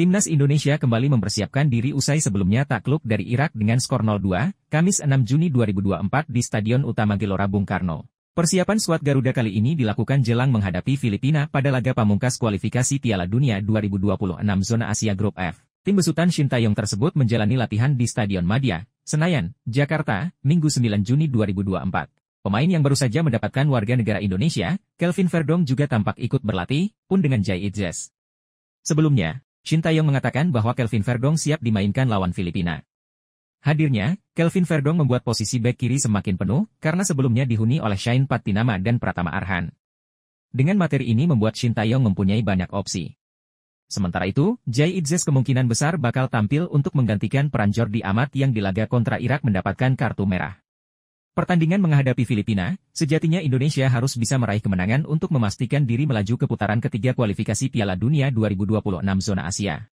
Timnas Indonesia kembali mempersiapkan diri usai sebelumnya takluk dari Irak dengan skor 0-2, Kamis 6 Juni 2024 di Stadion Utama Gelora Bung Karno. Persiapan skuad Garuda kali ini dilakukan jelang menghadapi Filipina pada laga pamungkas kualifikasi Piala Dunia 2026 zona Asia Grup F. Tim besutan Shin Taeyong tersebut menjalani latihan di Stadion Madia, Senayan, Jakarta, Minggu 9 Juni 2024. Pemain yang baru saja mendapatkan warga negara Indonesia, Kelvin Verdong juga tampak ikut berlatih, pun dengan Jai Idzes. Sebelumnya, Shin mengatakan bahwa Kelvin Verdong siap dimainkan lawan Filipina. Hadirnya, Kelvin Verdong membuat posisi back kiri semakin penuh karena sebelumnya dihuni oleh Shine Patinama dan Pratama Arhan. Dengan materi ini membuat Shin mempunyai banyak opsi. Sementara itu, Jai Idzes kemungkinan besar bakal tampil untuk menggantikan peran Jordi Amat yang di laga kontra Irak mendapatkan kartu merah. Pertandingan menghadapi Filipina, sejatinya Indonesia harus bisa meraih kemenangan untuk memastikan diri melaju ke putaran ketiga kualifikasi Piala Dunia 2026 zona Asia.